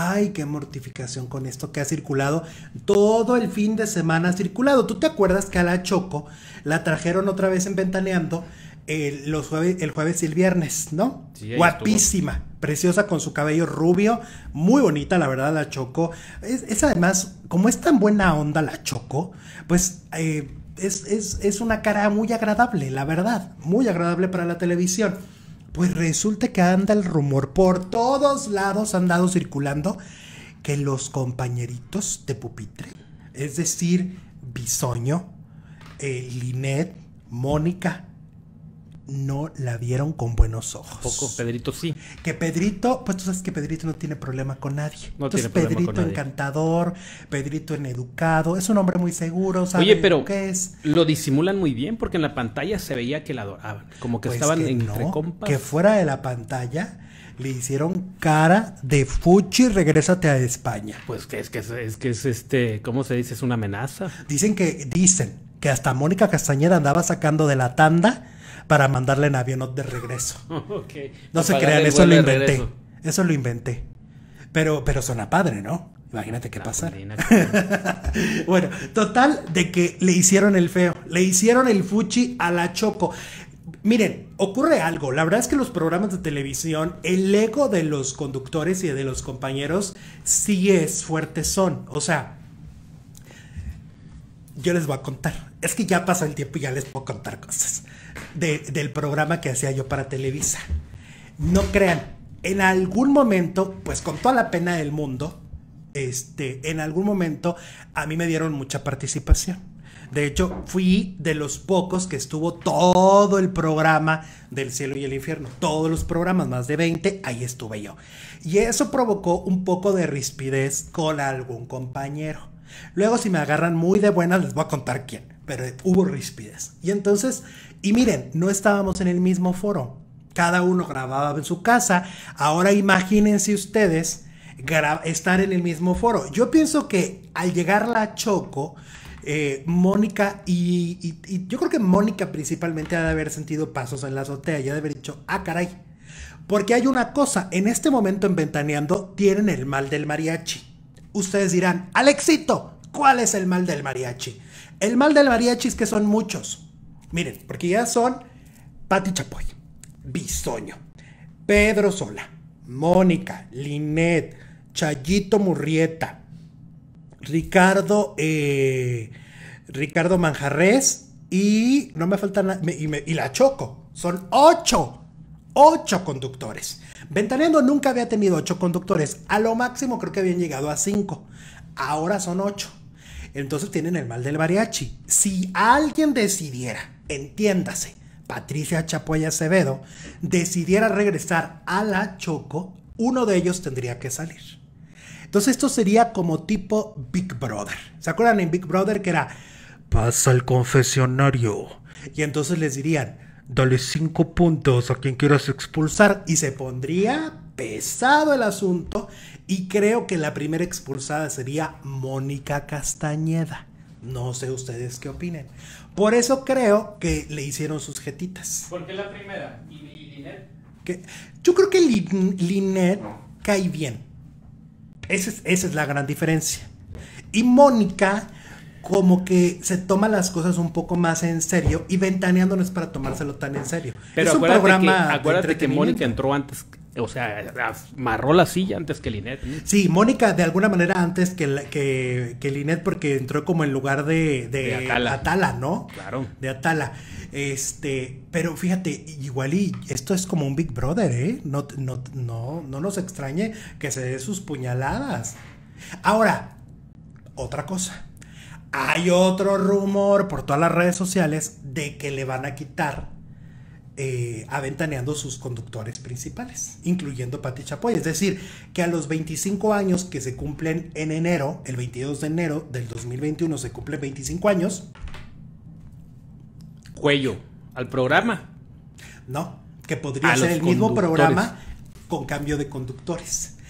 Ay, qué mortificación con esto que ha circulado. Todo el fin de semana ha circulado. ¿Tú te acuerdas que a la Choco la trajeron otra vez en Ventaneando el, jueves, y el viernes, ¿no? Guapísima, preciosa con su cabello rubio, muy bonita, la verdad, la Choco. Es, además, como es tan buena onda la Choco, pues eh, es, es una cara muy agradable, la verdad, muy agradable para la televisión. Pues resulta que anda el rumor por todos lados, han dado circulando que los compañeritos de pupitre, es decir, Bisoño, eh, Linet, Mónica no la vieron con buenos ojos. Poco, Pedrito sí. Que Pedrito, pues tú sabes que Pedrito no tiene problema con nadie. No tiene problema Pedrito con nadie. encantador, Pedrito en educado, es un hombre muy seguro, ¿sabes? Oye, pero lo es. Lo disimulan muy bien porque en la pantalla se veía que la adoraban, como que pues estaban que entre Que fuera de la pantalla le hicieron cara de fuchi, regrésate a España. Pues que es que es que es este, ¿cómo se dice? Es una amenaza. Dicen que dicen que hasta Mónica Castañeda andaba sacando de la tanda para mandarle en avión de regreso. No se crean, eso lo inventé. Eso lo inventé. Pero, pero suena padre, ¿no? Imagínate qué pasa. bueno, total de que le hicieron el feo, le hicieron el fuchi a la Choco. Miren, ocurre algo. La verdad es que los programas de televisión, el ego de los conductores y de los compañeros sí es fuerte son. O sea, yo les voy a contar. Es que ya pasa el tiempo y ya les puedo contar cosas del programa que hacía yo para Televisa. No crean, en algún momento, pues con toda la pena del mundo, este, en algún momento a mí me dieron mucha participación. De hecho, fui de los pocos que estuvo todo el programa del cielo y el infierno. Todos los programas, más de 20, ahí estuve yo. Y eso provocó un poco de rispidez con algún compañero. Luego, si me agarran muy de buenas, les voy a contar quién pero hubo ríspides. Y entonces, y miren, no estábamos en el mismo foro. Cada uno grababa en su casa. Ahora imagínense ustedes estar en el mismo foro. Yo pienso que al llegar la Choco, eh, Mónica y, yo creo que Mónica principalmente ha de haber sentido pasos en la azotea y ha de haber dicho, ah, caray. Porque hay una cosa, en este momento en Ventaneando tienen el mal del mariachi. Ustedes dirán, Alexito, ¿Cuál es el mal del mariachi? El mal del mariachi es que son muchos. Miren, porque ya son Pati Chapoy, Bisoño, Pedro Sola, Mónica, Linet, Chayito Murrieta, Ricardo, eh, Ricardo Manjarres y no me falta y, y la Choco. Son ocho, ocho conductores. Ventaneando nunca había tenido ocho conductores. A lo máximo creo que habían llegado a cinco. Ahora son ocho. Entonces tienen el mal del mariachi. Si alguien decidiera, entiéndase, Patricia Chapoya Acevedo, decidiera regresar a la Choco, uno de ellos tendría que salir. Entonces esto sería como tipo Big Brother. ¿Se acuerdan en Big Brother que era, pasa al confesionario? Y entonces les dirían, dale cinco puntos a quien quieras expulsar y se pondría pesado el asunto y creo que la primera expulsada sería Mónica Castañeda. No sé ustedes qué opinen. Por eso creo que le hicieron sus jetitas. ¿Por qué la primera? ¿Y, Linet? Yo creo que Linet cae bien. Esa es, la gran diferencia. Y Mónica como que se toma las cosas un poco más en serio y ventaneando no es para tomárselo tan en serio. Pero es un programa. Que, acuérdate que Mónica entró antes, o sea, amarró la silla antes que Linet. Sí, Mónica de alguna manera antes que, que, que Linet porque entró como en lugar de, de, Atala. ¿no? Claro. De Atala. Este, pero fíjate, igual y esto es como un Big Brother, ¿eh? No, no, no nos extrañe que se dé sus puñaladas. Ahora, otra cosa. Hay otro rumor por todas las redes sociales de que le van a quitar eh, aventaneando sus conductores principales, incluyendo Pati Chapoy. Es decir, que a los 25 años que se cumplen en enero, el 22 de enero del 2021 se cumplen 25 años. Cuello, al programa. No, que podría ser el mismo programa con cambio de conductores.